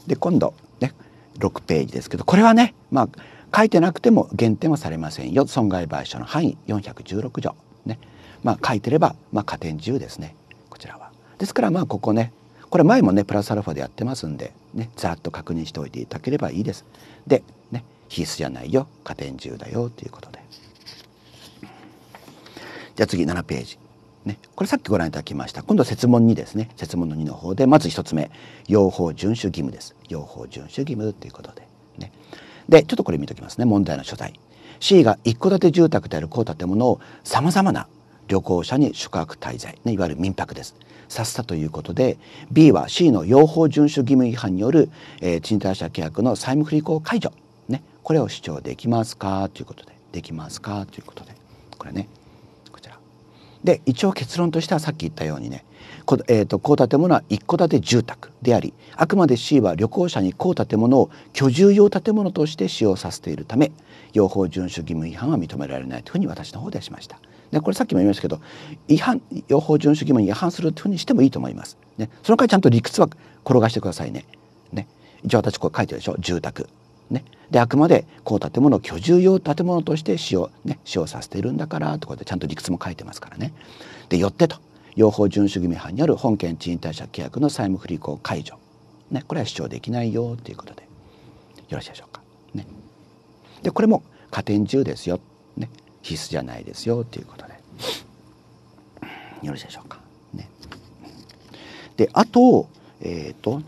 で今度ね6ページですけどこれはねまあ書いてなくても減点はされませんよ損害賠償の範囲416条ねまあ書いてればまあ加点10ですねこちらは。ですからまあここねこれ前もねプラスアルファでやってますんでねざっと確認しておいていただければいいです。でね必須じゃないよ加点10だよということで。じゃあ次7ページね、これさっきご覧いただきました今度は設問2ですね設問の2の方でまず1つ目用法遵守義務です用法遵守義務ということでねでちょっとこれ見ときますね問題の所在 C が一戸建て住宅であるこう建物をさまざまな旅行者に宿泊滞在、ね、いわゆる民泊ですさせたということで B は C の用法遵守義務違反による、えー、賃貸借契約の債務不履行解除、ね、これを主張できますかということでできますかということでこれねで一応結論としてはさっき言ったようにねこ、えーと、と建物は一戸建て住宅でありあくまで C は旅行者にこ建物を居住用建物として使用させているため用法遵守義務違反は認められないというふうに私の方でしました。でこれさっきも言いましたけど違反用法遵守義務に違反するというふうにしてもいいと思います。ね、その代わりちゃんと理屈は転がしてくださいね。ね一応私これ書いてるでしょ住宅ね、であくまでこう建物を居住用建物として使用,、ね、使用させているんだからとかでちゃんと理屈も書いてますからね。でよってと用法遵守義務違反による本件賃貸借契約の債務不履行解除、ね、これは主張できないよということでよろしいでしょうか。ね、でこれも加点中ですよ、ね、必須じゃないですよということでよろしいでしょうか。ね、であと,、えーと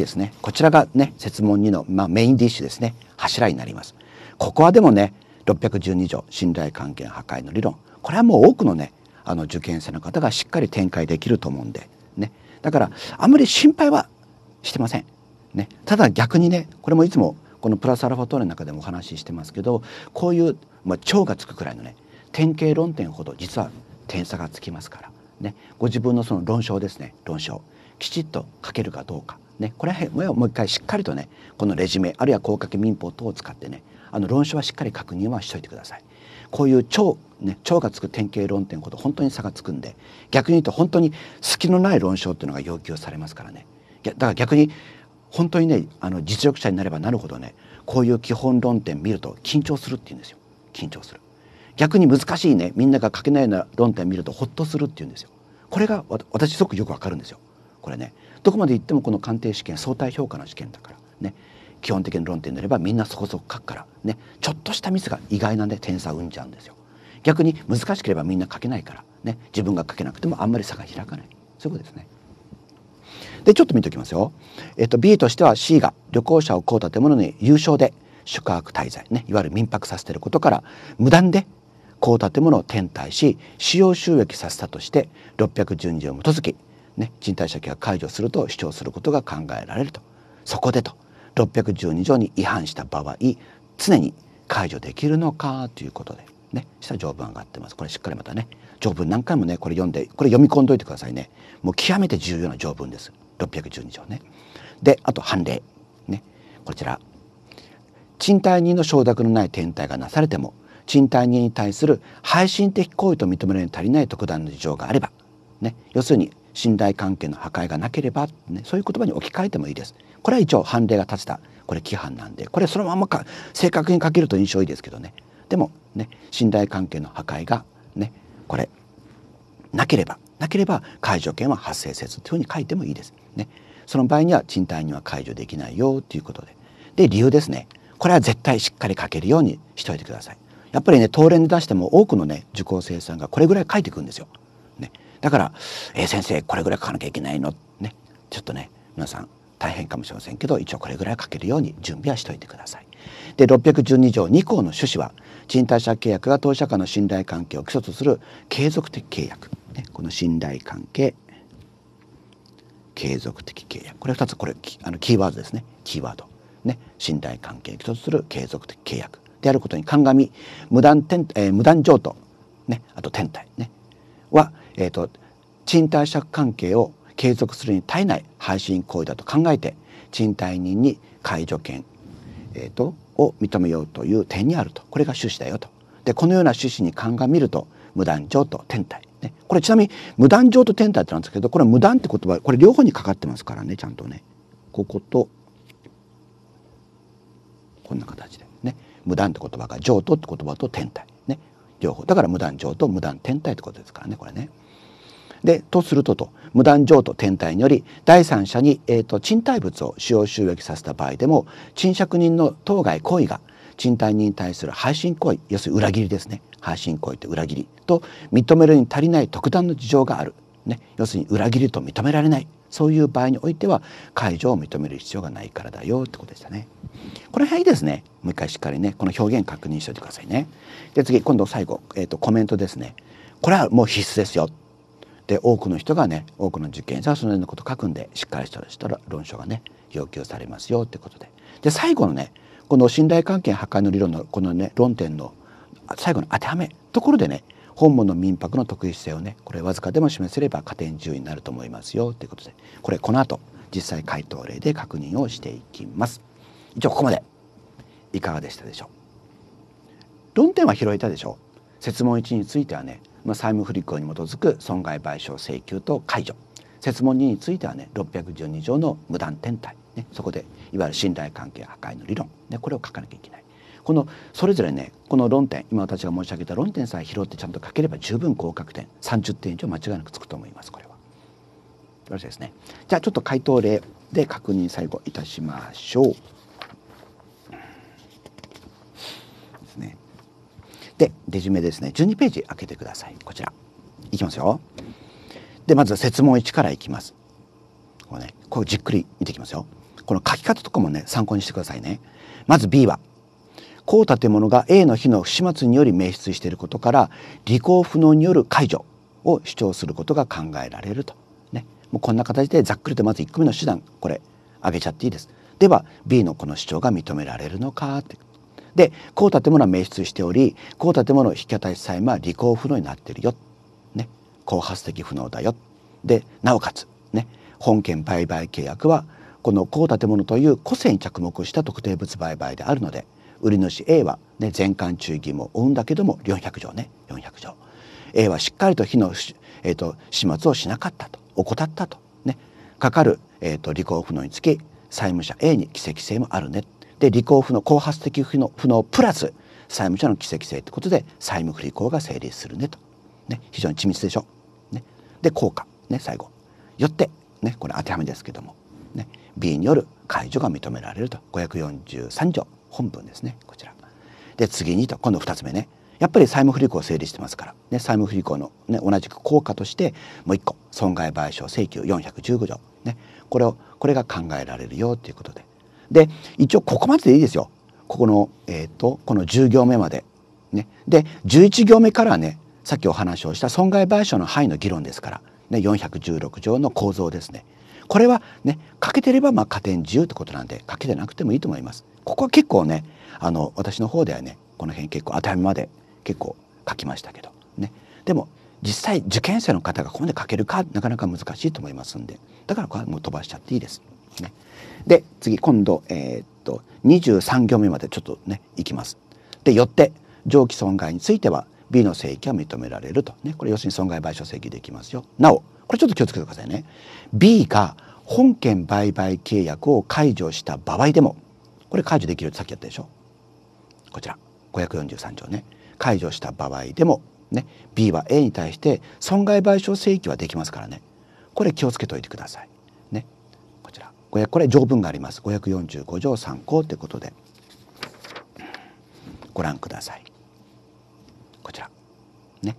ですねこちらがね設問2の、まあ、メインディッシュですね柱になりますここはでもね612条信頼関係破壊の理論これはもう多くのねあの受験生の方がしっかり展開できると思うんでねだからあんまり心配はしてません、ね、ただ逆にねこれもいつもこのプラスアルファトーレの中でもお話ししてますけどこういう、まあ、超がつくくらいのね典型論点ほど実は点差がつきますからねご自分のその論証ですね論証きちっと書けるかどうかね、これはもう一回しっかりとねこのレジュメあるいは広角民法等を使ってねあの論証はしっかり確認はしといてください。こういう超ね、超がつく典型論点ほど本当に差がつくんで逆に言うと本当に隙のない論証っていうのが要求されますからねだから逆に本当にねあの実力者になればなるほどねこういう基本論点見ると緊張するっていうんですよ緊張する逆に難しいねみんなが書けないような論点見るとほっとするっていうんですよこれが私すごくよくわかるんですよこれねどこまで言ってもこの鑑定試験相対評価の試験だからね基本的な論点でなればみんなそこそこ書くからねちょっとしたミスが意外なんで点差を生んじゃうんですよ。逆に難しければみんな書けないからね自分が書けなくてもあんまり差が開かないそういうことですね。でちょっと見ておきますよ。えっと B としては C が旅行者をこう建物に優勝で宿泊滞在ねいわゆる民泊させてることから無断でこう建物を転退し使用収益させたとして612条を基づきね、賃貸借が解除すると主張することが考えられるとそこでと612条に違反した場合常に解除できるのかということでねした条文上がってますこれしっかりまたね条文何回もねこれ読んでこれ読み込んどいてくださいねもう極めて重要な条文です612条ね。であと判例ねこちら賃貸人の承諾のない転退がなされても賃貸人に対する配信的行為と認めるに足りない特段の事情があれば、ね、要するに信頼関係の破壊がなければ、ね、そういう言葉に置き換えてもいいです。これは一応判例が立てたこれ規範なんでこれそのままか正確に書けると印象いいですけどねでもね信頼関係の破壊がねこれなければなければ解除権は発生せずというふうに書いてもいいです。ね、その場合には賃貸には解除できないよということで。で理由ですねこれは絶対しっかり書けるようにしておいてください。やっぱりね東連で出しても多くのね受講生さんがこれぐらい書いてくんですよ。だから、えー、先生これぐらい書かなきゃいけないのねちょっとね皆さん大変かもしれませんけど一応これぐらい書けるように準備はしといてください。で612条2項の趣旨は賃貸借契約が当事者間の信頼関係を基礎とする継続的契約、ね、この信頼関係継続的契約これ2つこれあのキーワードですねキーワード、ね、信頼関係を基礎とする継続的契約であることに鑑み無断,、えー、無断譲渡、ね、あと天体、ね、はえーと、賃貸借関係を継続するに耐えない配信行為だと考えて賃貸人に介助権、えーと、を認めようという点にあるとこれが趣旨だよと。でこのような趣旨に鑑みると無断上と天体、ね、これちなみに無断上と天体ってなんですけどこれ無断って言葉これ両方にかかってますからねちゃんとねこことこんな形でね無断って言葉が上とって言葉と天体ね両方だから無断上と無断天体ってことですからねこれね。でとするとと無断譲渡転退により第三者に、えーと、賃貸物を使用収益させた場合でも賃借人の当該行為が賃貸人に対する配信行為要するに裏切りですね配信行為って裏切りと認めるに足りない特段の事情がある、ね、要するに裏切りと認められないそういう場合においては解除を認める必要がないからだよってことでしたね。この辺いいですねもう一回しっかりねこの表現確認しておいてくださいね。で次今度最後、えーとコメントですね。これはもう必須ですよで多くの人がね多くの受験者はそのようなことを書くんでしっかりしたら論証がね要求されますよってことでで最後のねこの信頼関係破壊の理論のこのね論点の最後の当てはめところでね本物の民泊の特異性をねこれわずかでも示せれば加点順位になると思いますよということでこれこの後実際回答例で確認をしていきます。一応ここまでいかがでしたでしょう論点は拾えたでしょう設問1についてはねまあ、債務不履行に基づく損害賠償請求と解除設問2についてはね612条の無断転退、ね、そこでいわゆる信頼関係破壊の理論、ね、これを書かなきゃいけない。このそれぞれねこの論点今私が申し上げた論点さえ拾ってちゃんと書ければ十分合格点30点以上間違いなくつくと思いますこれは。よろしいですね。じゃあちょっと回答例で確認最後いたしましょう。でレジュメですね12ページ開けてくださいこちらいきますよでまず設問1からいきますこうねこうじっくり見ていきますよこの書き方とかもね参考にしてくださいねまず B はこう建物が A の日の不始末により命出していることから履行不能による解除を主張することが考えられると、ね、もうこんな形でざっくりとまず1個目の手段これ挙げちゃっていいです。では B のこの主張が認められるのかってでこう建物は命出しておりこう建物引き渡た債務は履行不能になってるよ、ね、後発的不能だよでなおかつ、ね、本件売買契約はこの高建物という個性に着目した特定物売買であるので売り主 A は、ね、全館注意義務を負うんだけども400条ね400条 A はしっかりと火の、えーと、始末をしなかったと怠ったと、ね、かかる、えーと、履行不能につき債務者 A に奇跡性もあるねで履行不能後発的不能不能プラス債務者の奇跡性ということで債務不履行が成立するねと、ね、非常に緻密でしょ。ね、で効果、ね、最後よって、ね、これ当てはめですけども、ね、B による解除が認められると543条本文ですねこちら。で次にと今度2つ目ねやっぱり債務不履行成立してますから、ね、債務不履行の、ね、同じく効果としてもう1個損害賠償請求415条、ね、これをこれが考えられるよということでで一応ここまででいいですよここの、えーと、この10行目まで。ね、で11行目からねさっきお話をした損害賠償の範囲の議論ですから、ね、416条の構造ですね。これはねかけてればまあ加点自由ってことなんでかけてなくてもいいと思います。ここは結構ねあの私の方ではねこの辺結構当たりまで結構書きましたけどねでも実際受験生の方がここまで書けるかなかなか難しいと思いますんでだからこれはもう飛ばしちゃっていいです。ねで次今度えー、っと23行目までちょっとねいきます。でよって上記損害については B の請求は認められると、ね、これ要するに損害賠償請求できますよなおこれちょっと気をつけてくださいね B が本件売買契約を解除した場合でもこれ解除できるってさっきやったでしょこちら543条ね解除した場合でも、ね、B は A に対して損害賠償請求はできますからねこれ気をつけておいてください。これ条文があります545条3項ということでご覧くださいこちらね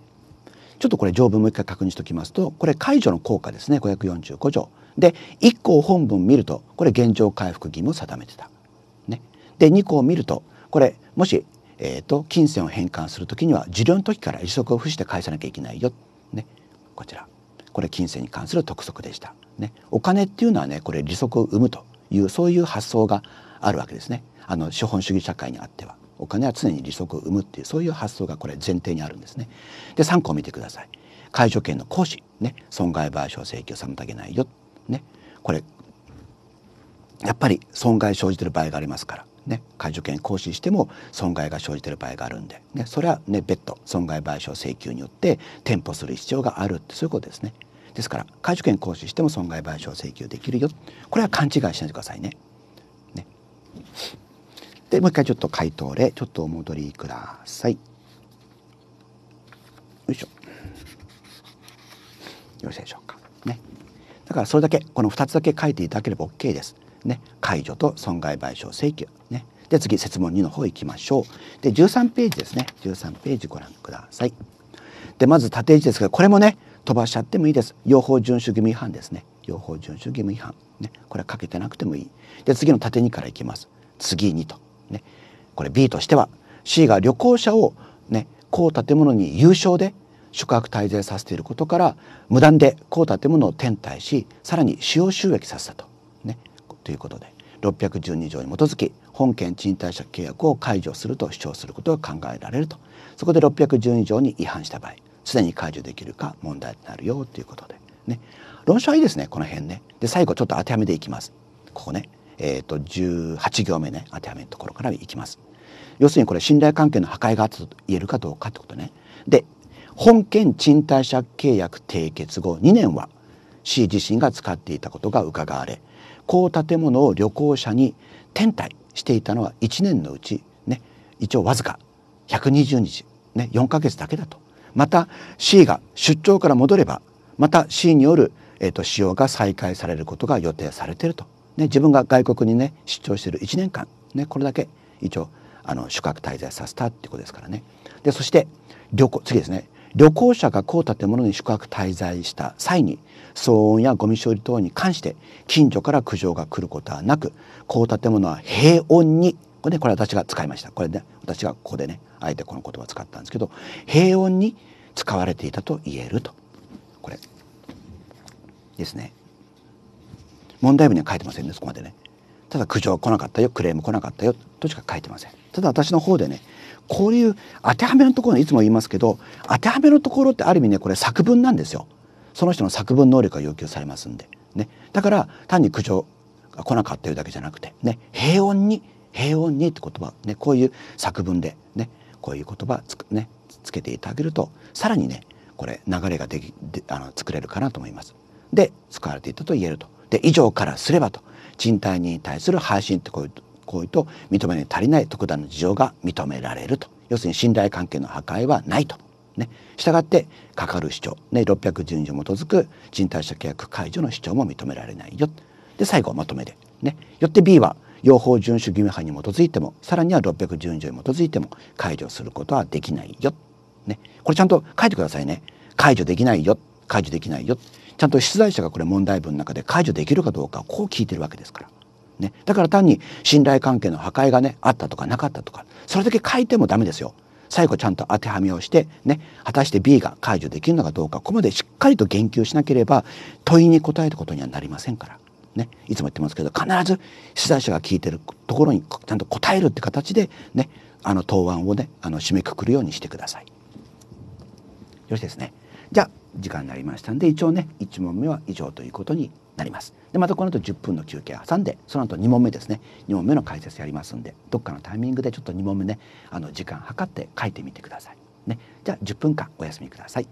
ちょっとこれ条文もう一回確認しておきますとこれ解除の効果ですね545条で1項本文見るとこれ現状回復義務を定めてた。ね、で2項見るとこれもし、えーと、と金銭を返還する時には受領の時から利息を付して返さなきゃいけないよ。ね、こちらこれ金銭に関する督促でした。ね、お金っていうのはねこれ利息を生むというそういう発想があるわけですねあの資本主義社会にあってはお金は常に利息を生むっていうそういう発想がこれ前提にあるんですねで3個見てください解除権の行使、ね、損害賠償請求を妨げないよ、ね、これやっぱり損害生じてる場合がありますから、ね、解除権行使しても損害が生じてる場合があるんで、ね、それは、ね、別途損害賠償請求によって店舗する必要があるってそういうことですね。ですから解除権行使しても損害賠償請求できるよこれは勘違いしないでくださいね。ねでもう一回ちょっと回答例ちょっとお戻りください。よいしょ。よろしいでしょうか。ね。だからそれだけこの2つだけ書いていただければ OK です。ね、解除と損害賠償請求。ね、で次設問2の方行きましょう。で13ページですね13ページご覧ください。でまず縦位置ですがこれもね飛ばしちゃってもいいです用法遵守義務違反ですね用法遵守義務違反ねこれはかけてなくてもいいで次の縦2からいきます次にとねこれ B としては C が旅行者をねこう建物に有償で宿泊滞在させていることから無断でこう建物を転退しさらに使用収益させたとねということで612条に基づき本件賃貸借契約を解除すると主張することが考えられるとそこで612条に違反した場合常に解除できるか問題になるよということでね論証はいいですねこの辺ねで最後ちょっと当てはめていきますここねえっ、ー、と18行目ね当てはめるところからいきます要するにこれ信頼関係の破壊があったと言えるかどうかってことねで本件賃貸借契約締結後2年は市自身が使っていたことが伺われこう建物を旅行者に転退していたのは1年のうちね一応わずか120日ね4ヶ月だけだとまた C が出張から戻ればまた C による、えーと、使用が再開されることが予定されていると、ね、自分が外国にね出張している1年間、ね、これだけ一応あの宿泊滞在させたっていうことですからね。でそして旅行次ですね旅行者が高建物に宿泊滞在した際に騒音やゴミ処理等に関して近所から苦情が来ることはなく高建物は平穏にこれ,、ね、これ私が使いましたこれね私がここでねあえてこの言葉を使ったんですけど平穏に使われていたと言えるとこれですね問題文には書いてませんねそこまでねただ苦情来なかったよクレーム来なかったよとしか書いてませんただ私の方でねこういう当てはめのところいつも言いますけど当てはめのところってある意味ねこれ作文なんですよその人の作文能力が要求されますんでねだから単に苦情が来なかったよだけじゃなくてね平穏に平穏にって言葉ねこういう作文でねこういう言葉つくねつけていただけるとさらにねこれ流れができであの作れるかなと思います。で使われていたと言えると。で以上からすればと賃貸に対する配信ってこういう行為と認めに足りない特段の事情が認められると要するに信頼関係の破壊はないと。ね、したがってかかる主張、ね、612条に基づく賃貸借契約解除の主張も認められないよ。で最後まとめで、ね、よって B は用法遵守義務違反に基づいてもさらには612条に基づいても解除することはできないよね、これちゃんと書いてくださいね解除できないよ解除できないよちゃんと出題者がこれ問題文の中で解除できるかどうかこう聞いてるわけですから。ね、だから単に信頼関係の破壊がねあったとかなかったとかそれだけ書いてもダメですよ。最後ちゃんと当てはめをしてね果たして B が解除できるのかどうかここまでしっかりと言及しなければ問いに答えることにはなりませんから。ね、いつも言ってますけど必ず出題者が聞いてるところにちゃんと答えるって形でねあの答案をねあの締めくくるようにしてください。よしですねじゃあ時間になりましたんで一応ね1問目は以上ということになりますでまたこの後10分の休憩挟んでその後2問目ですね2問目の解説やりますんでどっかのタイミングでちょっと2問目ねあの時間計って書いてみてくださいねじゃあ10分間お休みください